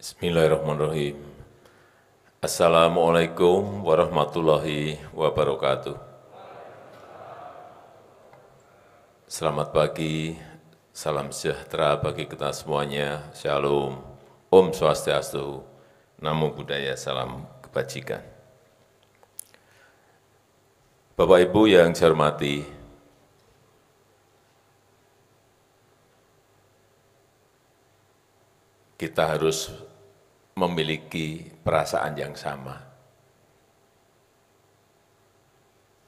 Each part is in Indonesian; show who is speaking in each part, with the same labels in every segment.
Speaker 1: Bismillahirrahmanirrahim. Assalamualaikum warahmatullahi wabarakatuh. Selamat pagi, salam sejahtera bagi kita semuanya. Shalom, Om Swastiastu, Namo Buddhaya, salam kebajikan. Bapak Ibu yang saya hormati, kita harus memiliki perasaan yang sama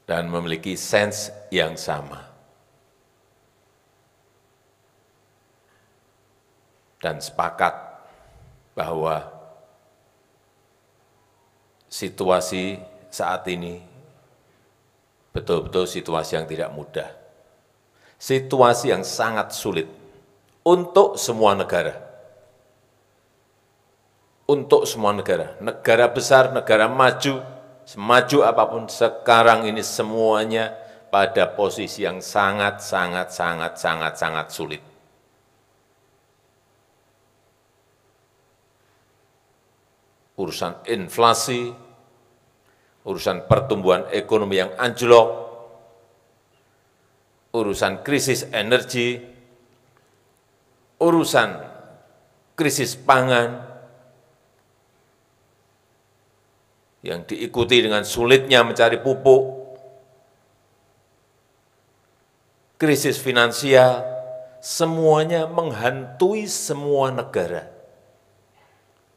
Speaker 1: dan memiliki sense yang sama. Dan sepakat bahwa situasi saat ini betul-betul situasi yang tidak mudah. Situasi yang sangat sulit untuk semua negara untuk semua negara. Negara besar, negara maju, semaju apapun sekarang ini semuanya pada posisi yang sangat, sangat, sangat, sangat, sangat sulit. Urusan inflasi, urusan pertumbuhan ekonomi yang anjlok, urusan krisis energi, urusan krisis pangan, yang diikuti dengan sulitnya mencari pupuk, krisis finansial, semuanya menghantui semua negara.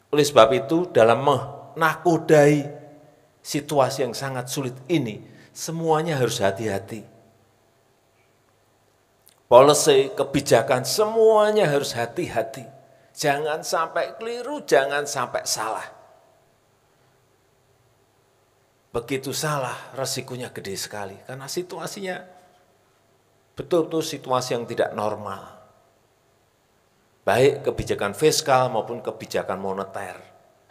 Speaker 1: Oleh sebab itu, dalam menakodai situasi yang sangat sulit ini, semuanya harus hati-hati. Policy, kebijakan, semuanya harus hati-hati. Jangan sampai keliru, jangan sampai salah. Begitu salah, resikonya gede sekali. Karena situasinya betul-betul situasi yang tidak normal. Baik kebijakan fiskal maupun kebijakan moneter.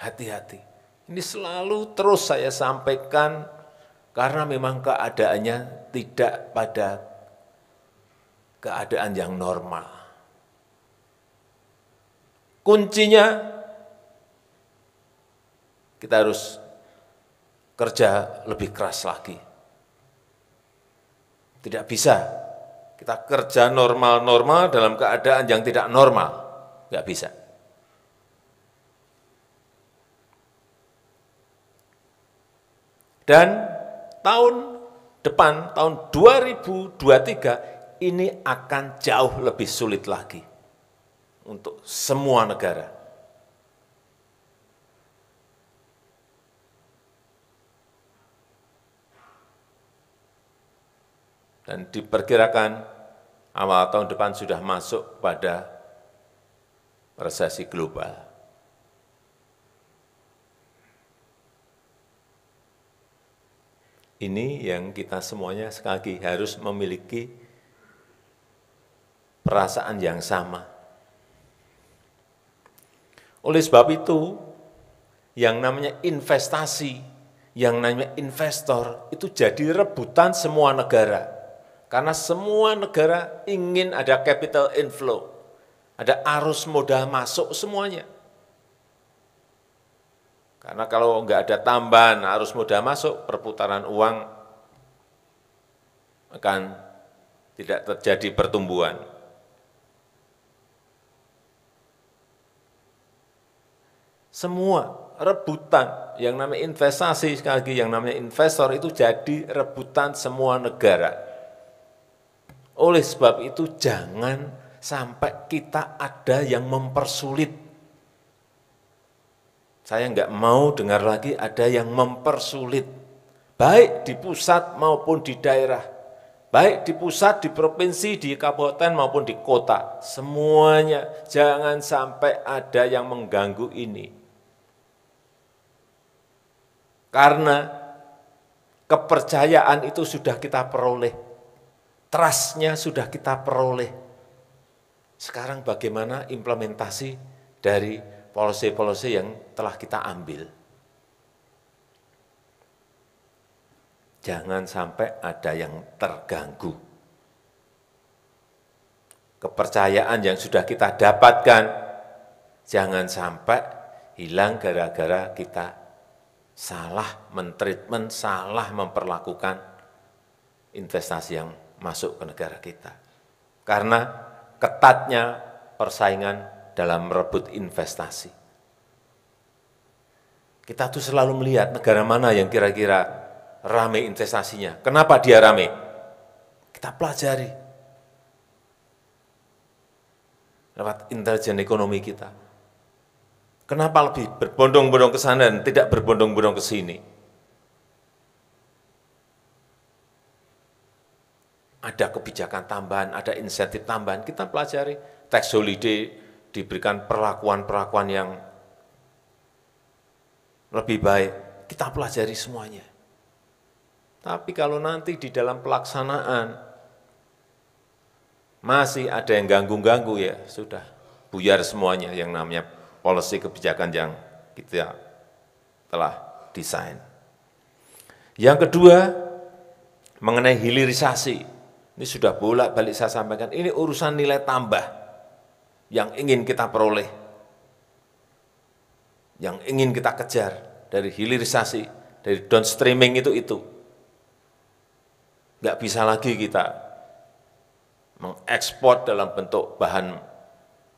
Speaker 1: Hati-hati. Ini selalu terus saya sampaikan karena memang keadaannya tidak pada keadaan yang normal. Kuncinya kita harus kerja lebih keras lagi. Tidak bisa kita kerja normal-normal dalam keadaan yang tidak normal, Tidak bisa. Dan tahun depan, tahun 2023, ini akan jauh lebih sulit lagi untuk semua negara. dan diperkirakan awal tahun depan sudah masuk pada resesi global. Ini yang kita semuanya sekali lagi harus memiliki perasaan yang sama. Oleh sebab itu, yang namanya investasi, yang namanya investor, itu jadi rebutan semua negara. Karena semua negara ingin ada capital inflow, ada arus modal masuk semuanya. Karena kalau enggak ada tambahan arus modal masuk, perputaran uang akan tidak terjadi pertumbuhan. Semua rebutan yang namanya investasi sekali lagi yang namanya investor itu jadi rebutan semua negara. Oleh sebab itu jangan sampai kita ada yang mempersulit. Saya enggak mau dengar lagi ada yang mempersulit. Baik di pusat maupun di daerah. Baik di pusat, di provinsi, di kabupaten maupun di kota. Semuanya jangan sampai ada yang mengganggu ini. Karena kepercayaan itu sudah kita peroleh. Trustnya sudah kita peroleh. Sekarang bagaimana implementasi dari polisi-polisi yang telah kita ambil. Jangan sampai ada yang terganggu. Kepercayaan yang sudah kita dapatkan, jangan sampai hilang gara-gara kita salah mentreatment, salah memperlakukan investasi yang masuk ke negara kita. Karena ketatnya persaingan dalam merebut investasi. Kita tuh selalu melihat negara mana yang kira-kira rame investasinya. Kenapa dia rame? Kita pelajari. Lewat intelijen ekonomi kita. Kenapa lebih berbondong-bondong ke sana dan tidak berbondong-bondong ke sini? ada kebijakan tambahan, ada insentif tambahan, kita pelajari. Tax holiday diberikan perlakuan-perlakuan yang lebih baik, kita pelajari semuanya. Tapi kalau nanti di dalam pelaksanaan masih ada yang ganggu-ganggu ya, sudah buyar semuanya yang namanya policy kebijakan yang kita telah desain. Yang kedua, mengenai hilirisasi. Ini sudah bolak-balik saya sampaikan, ini urusan nilai tambah yang ingin kita peroleh, yang ingin kita kejar dari hilirisasi, dari downstreaming itu itu. Enggak bisa lagi kita mengekspor dalam bentuk bahan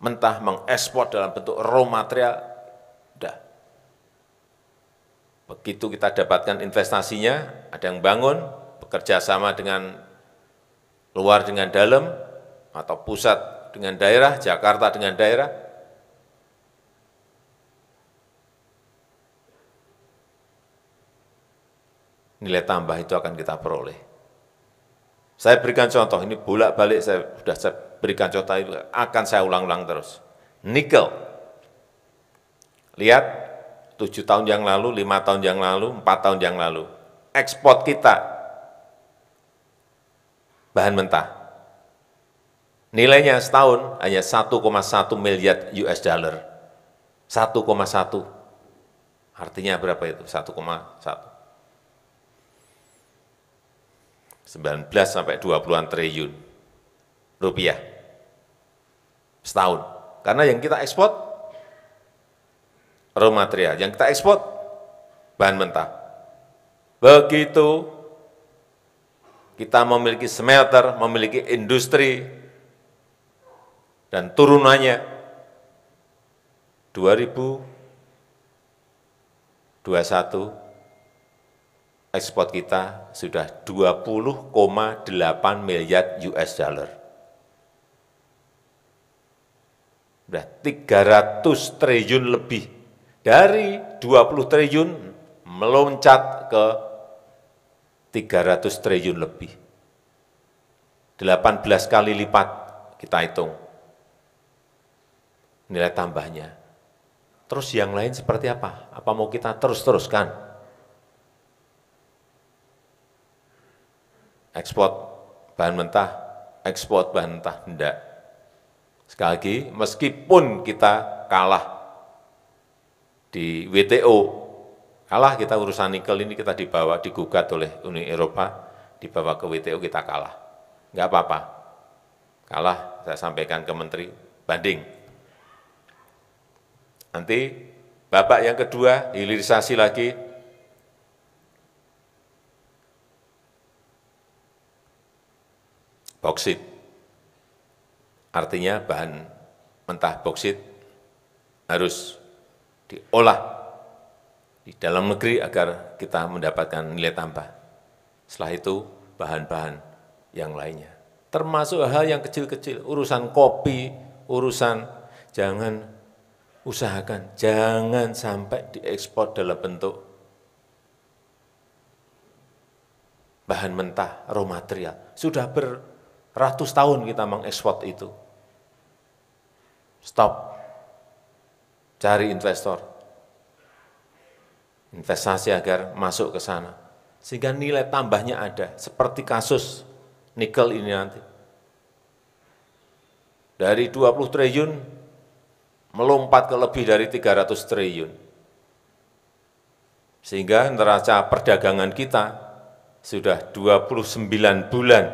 Speaker 1: mentah, mengekspor dalam bentuk raw material, udah. Begitu kita dapatkan investasinya, ada yang bangun, bekerja sama dengan luar dengan dalam, atau pusat dengan daerah, Jakarta dengan daerah. Nilai tambah itu akan kita peroleh. Saya berikan contoh, ini bolak-balik saya sudah saya berikan contoh, akan saya ulang-ulang terus. Nikel. Lihat, tujuh tahun yang lalu, lima tahun yang lalu, empat tahun yang lalu. Ekspor kita bahan mentah. Nilainya setahun hanya 1,1 miliar US dollar. 1,1. Artinya berapa itu? 1,1. 19 sampai 20-an triliun rupiah setahun. Karena yang kita ekspor raw material, yang kita ekspor bahan mentah. Begitu kita memiliki smelter, memiliki industri, dan turunannya 2021 ekspor kita sudah 20,8 miliar US dollar. Sudah 300 triliun lebih. Dari 20 triliun meloncat ke 300 triliun lebih. 18 kali lipat kita hitung nilai tambahnya. Terus yang lain seperti apa? Apa mau kita terus-teruskan? Ekspor bahan mentah, ekspor bahan mentah, enggak. Sekali lagi, meskipun kita kalah di WTO Kalah kita urusan nikel ini kita dibawa, digugat oleh Uni Eropa, dibawa ke WTO kita kalah. Enggak apa-apa. Kalah saya sampaikan ke Menteri, banding. Nanti babak yang kedua, hilirisasi lagi, boksit. Artinya bahan mentah boksit harus diolah di dalam negeri agar kita mendapatkan nilai tambah. Setelah itu bahan-bahan yang lainnya. Termasuk hal yang kecil-kecil, urusan kopi, urusan jangan usahakan, jangan sampai diekspor dalam bentuk bahan mentah, raw material. Sudah beratus tahun kita mengekspor itu. Stop. Cari investor investasi agar masuk ke sana. Sehingga nilai tambahnya ada, seperti kasus nikel ini nanti. Dari 20 triliun, melompat ke lebih dari 300 triliun. Sehingga neraca perdagangan kita sudah 29 bulan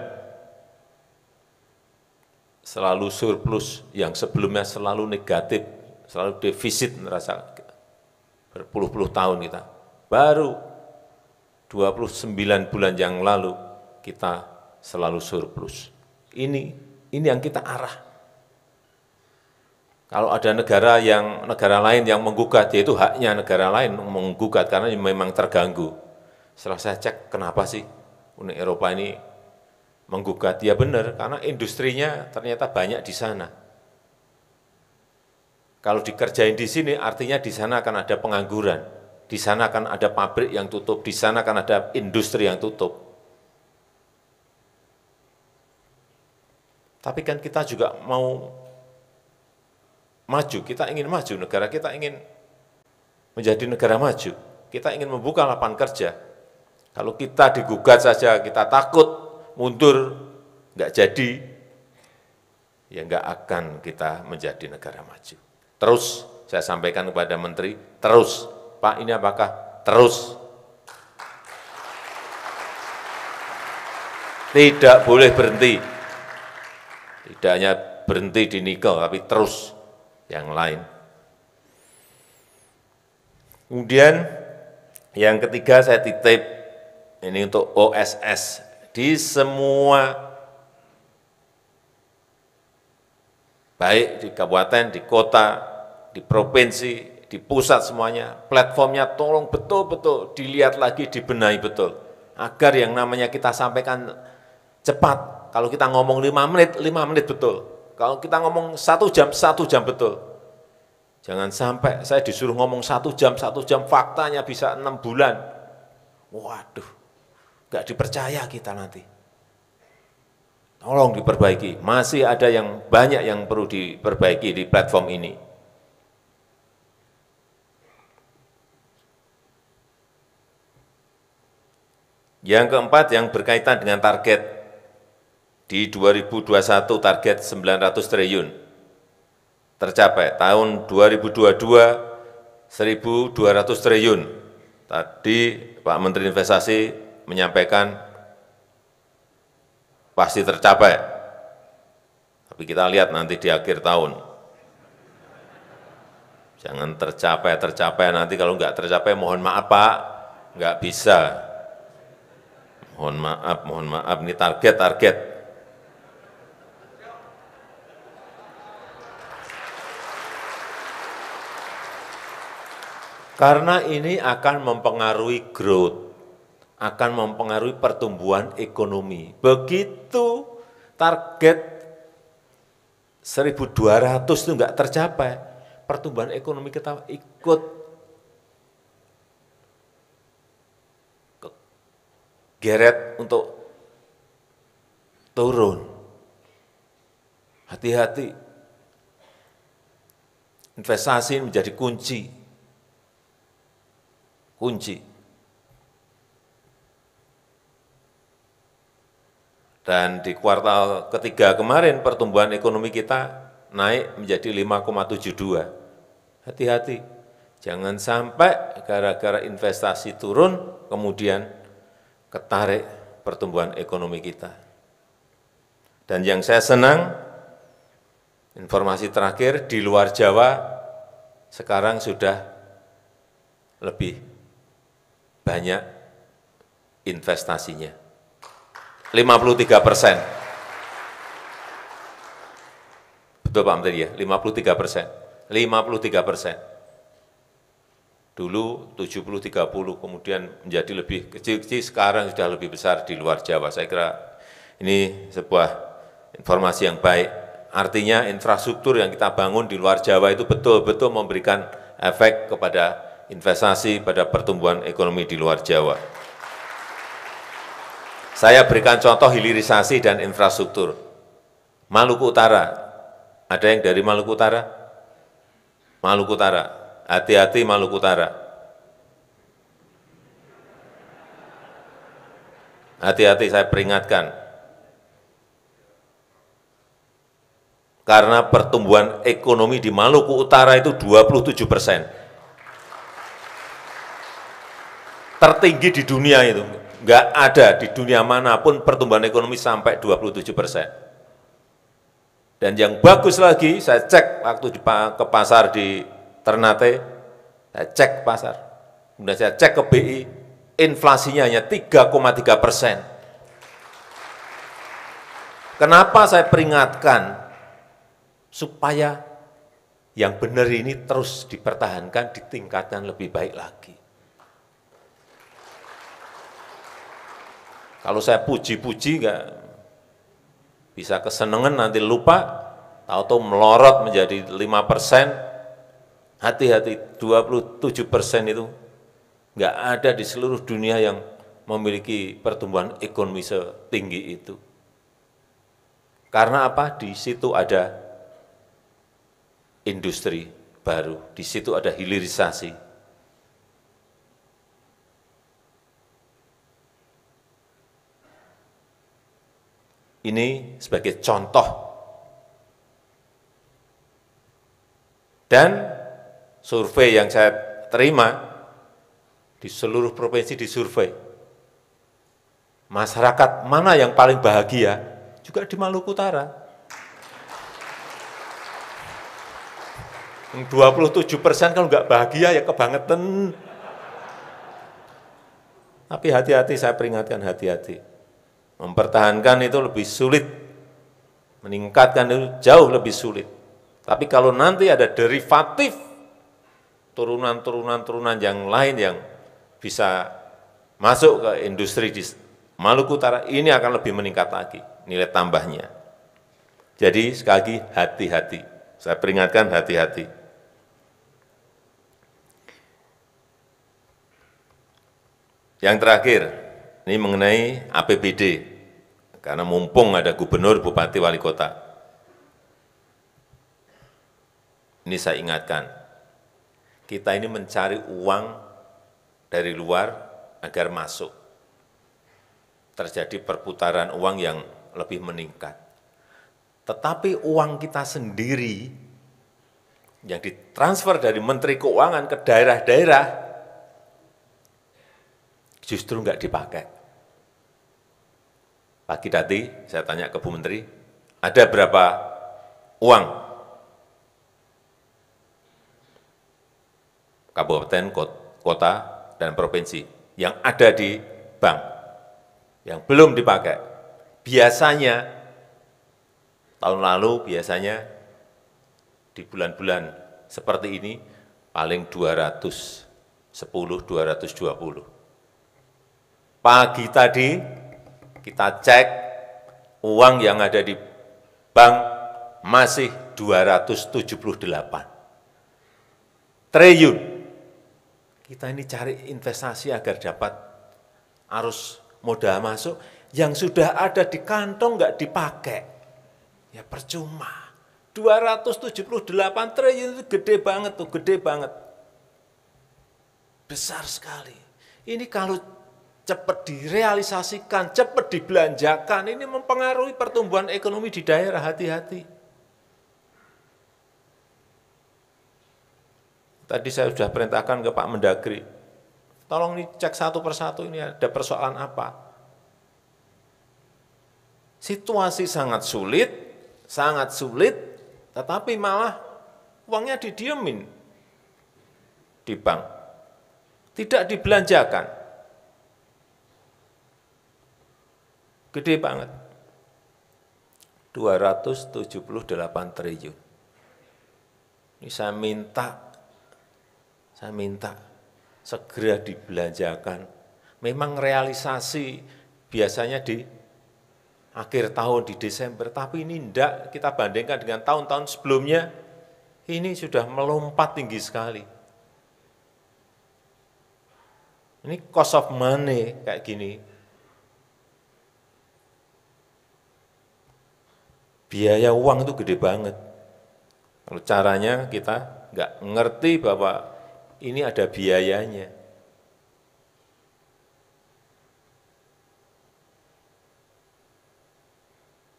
Speaker 1: selalu surplus yang sebelumnya selalu negatif, selalu defisit neraca berpuluh-puluh tahun kita baru 29 bulan yang lalu kita selalu surplus. Ini ini yang kita arah. Kalau ada negara yang negara lain yang menggugat, yaitu haknya negara lain menggugat karena memang terganggu. Setelah saya cek, kenapa sih Uni Eropa ini menggugat? Ya benar, karena industrinya ternyata banyak di sana. Kalau dikerjain di sini, artinya di sana akan ada pengangguran di sana akan ada pabrik yang tutup, di sana akan ada industri yang tutup. Tapi kan kita juga mau maju, kita ingin maju, negara kita ingin menjadi negara maju. Kita ingin membuka lapangan kerja. Kalau kita digugat saja, kita takut, mundur, enggak jadi, ya enggak akan kita menjadi negara maju. Terus, saya sampaikan kepada Menteri, terus Pak ini apakah terus? Tidak boleh berhenti. Tidak hanya berhenti di nikel, tapi terus yang lain. Kemudian yang ketiga saya titip ini untuk OSS di semua baik di kabupaten, di kota, di provinsi, di pusat semuanya, platformnya tolong betul-betul dilihat lagi, dibenahi betul. Agar yang namanya kita sampaikan cepat, kalau kita ngomong lima menit, lima menit betul. Kalau kita ngomong satu jam, satu jam betul. Jangan sampai saya disuruh ngomong satu jam, satu jam, faktanya bisa enam bulan. Waduh, nggak dipercaya kita nanti. Tolong diperbaiki, masih ada yang banyak yang perlu diperbaiki di platform ini. Yang keempat yang berkaitan dengan target di 2021 target 900 triliun tercapai tahun 2022 1.200 triliun. Tadi Pak Menteri Investasi menyampaikan pasti tercapai. Tapi kita lihat nanti di akhir tahun. Jangan tercapai-tercapai, nanti kalau enggak tercapai mohon maaf Pak, enggak bisa. Mohon maaf, mohon maaf, ini target-target. Karena ini akan mempengaruhi growth, akan mempengaruhi pertumbuhan ekonomi. Begitu target 1.200 itu enggak tercapai, pertumbuhan ekonomi kita ikut geret untuk turun. Hati-hati. Investasi menjadi kunci. Kunci. Dan di kuartal ketiga kemarin pertumbuhan ekonomi kita naik menjadi 5,72. Hati-hati. Jangan sampai gara-gara investasi turun kemudian ketarik pertumbuhan ekonomi kita. Dan yang saya senang, informasi terakhir di luar Jawa sekarang sudah lebih banyak investasinya. 53 persen. Betul Pak Menteri ya, 53 persen. 53 persen. Dulu 70-30, kemudian menjadi lebih kecil-kecil, sekarang sudah lebih besar di luar Jawa. Saya kira ini sebuah informasi yang baik. Artinya infrastruktur yang kita bangun di luar Jawa itu betul-betul memberikan efek kepada investasi, pada pertumbuhan ekonomi di luar Jawa. Saya berikan contoh hilirisasi dan infrastruktur. Maluku Utara, ada yang dari Maluku Utara? Maluku Utara, hati-hati Maluku Utara. Hati-hati saya peringatkan. Karena pertumbuhan ekonomi di Maluku Utara itu 27 persen. Tertinggi di dunia itu. Enggak ada di dunia manapun pertumbuhan ekonomi sampai 27 persen. Dan yang bagus lagi, saya cek waktu di, ke pasar di Ternate, saya cek pasar, kemudian saya cek ke BI, inflasinya hanya 3,3 persen. Kenapa saya peringatkan supaya yang benar ini terus dipertahankan, ditingkatkan lebih baik lagi. Kalau saya puji-puji enggak bisa kesenangan nanti lupa, tahu-tahu melorot menjadi 5 persen, Hati-hati, 27 persen itu nggak ada di seluruh dunia yang memiliki pertumbuhan ekonomi setinggi itu. Karena apa? Di situ ada industri baru, di situ ada hilirisasi. Ini sebagai contoh. Dan survei yang saya terima, di seluruh provinsi di survei Masyarakat mana yang paling bahagia? Juga di Maluku Utara. 27 persen kalau nggak bahagia ya kebangetan. Tapi hati-hati, saya peringatkan hati-hati. Mempertahankan itu lebih sulit. Meningkatkan itu jauh lebih sulit. Tapi kalau nanti ada derivatif turunan-turunan-turunan yang lain yang bisa masuk ke industri di Maluku Utara, ini akan lebih meningkat lagi nilai tambahnya. Jadi sekali lagi hati-hati, saya peringatkan hati-hati. Yang terakhir, ini mengenai APBD, karena mumpung ada gubernur, bupati, wali kota. Ini saya ingatkan, kita ini mencari uang dari luar agar masuk. Terjadi perputaran uang yang lebih meningkat. Tetapi uang kita sendiri yang ditransfer dari Menteri Keuangan ke daerah-daerah justru enggak dipakai. Pagi tadi saya tanya ke Bu Menteri, ada berapa uang kabupaten, kota, dan provinsi yang ada di bank, yang belum dipakai. Biasanya, tahun lalu biasanya di bulan-bulan seperti ini paling 210, 220. Pagi tadi kita cek uang yang ada di bank masih 278 triliun kita ini cari investasi agar dapat arus modal masuk, yang sudah ada di kantong nggak dipakai, ya percuma. 278 triliun itu gede banget tuh, gede banget. Besar sekali. Ini kalau cepat direalisasikan, cepat dibelanjakan, ini mempengaruhi pertumbuhan ekonomi di daerah, hati-hati. Tadi saya sudah perintahkan ke Pak Mendagri, tolong cek satu persatu ini ada persoalan apa. Situasi sangat sulit, sangat sulit, tetapi malah uangnya didiemin di bank. Tidak dibelanjakan. Gede banget. 278 triliun. Ini saya minta saya minta segera dibelanjakan. Memang realisasi biasanya di akhir tahun di Desember, tapi ini enggak kita bandingkan dengan tahun-tahun sebelumnya, ini sudah melompat tinggi sekali. Ini cost of money kayak gini. Biaya uang itu gede banget. Kalau caranya kita nggak ngerti bahwa ini ada biayanya.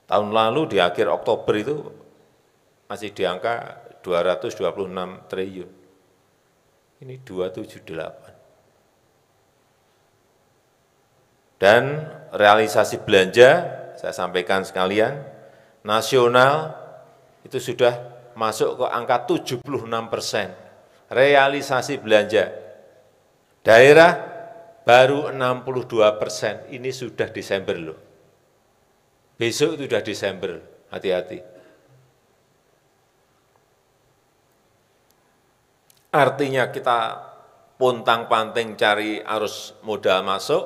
Speaker 1: Tahun lalu di akhir Oktober itu masih di angka 226 triliun. Ini 278. Dan realisasi belanja, saya sampaikan sekalian, nasional itu sudah masuk ke angka 76 persen realisasi belanja daerah baru 62 persen, ini sudah Desember loh. Besok sudah Desember, hati-hati. Artinya kita puntang panting cari arus modal masuk,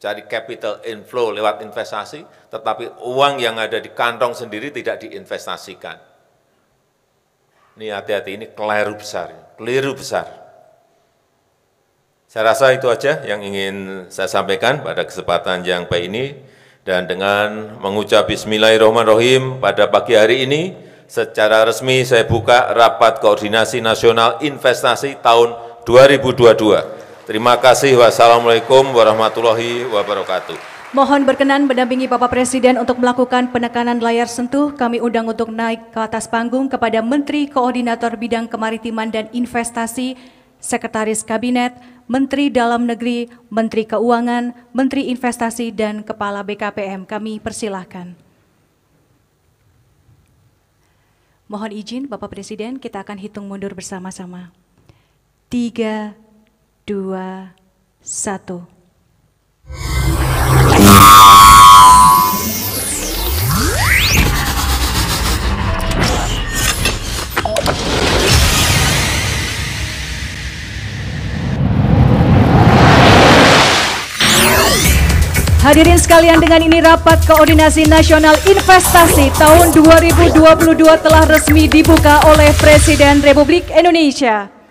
Speaker 1: cari capital inflow lewat investasi, tetapi uang yang ada di kantong sendiri tidak diinvestasikan ini hati-hati, ini keliru besar, keliru besar. Saya rasa itu aja yang ingin saya sampaikan pada kesempatan yang baik ini. Dan dengan mengucap Bismillahirrahmanirrahim pada pagi hari ini, secara resmi saya buka Rapat Koordinasi Nasional Investasi tahun 2022. Terima kasih. Wassalamualaikum warahmatullahi wabarakatuh. Mohon berkenan mendampingi Bapak Presiden untuk melakukan penekanan layar sentuh. Kami undang untuk naik ke atas panggung kepada Menteri Koordinator Bidang Kemaritiman dan Investasi, Sekretaris Kabinet, Menteri Dalam Negeri, Menteri Keuangan, Menteri Investasi, dan Kepala BKPM. Kami persilahkan. Mohon izin Bapak Presiden, kita akan hitung mundur bersama-sama. Tiga, dua, satu. Hadirin sekalian dengan ini rapat koordinasi nasional investasi tahun 2022 telah resmi dibuka oleh Presiden Republik Indonesia.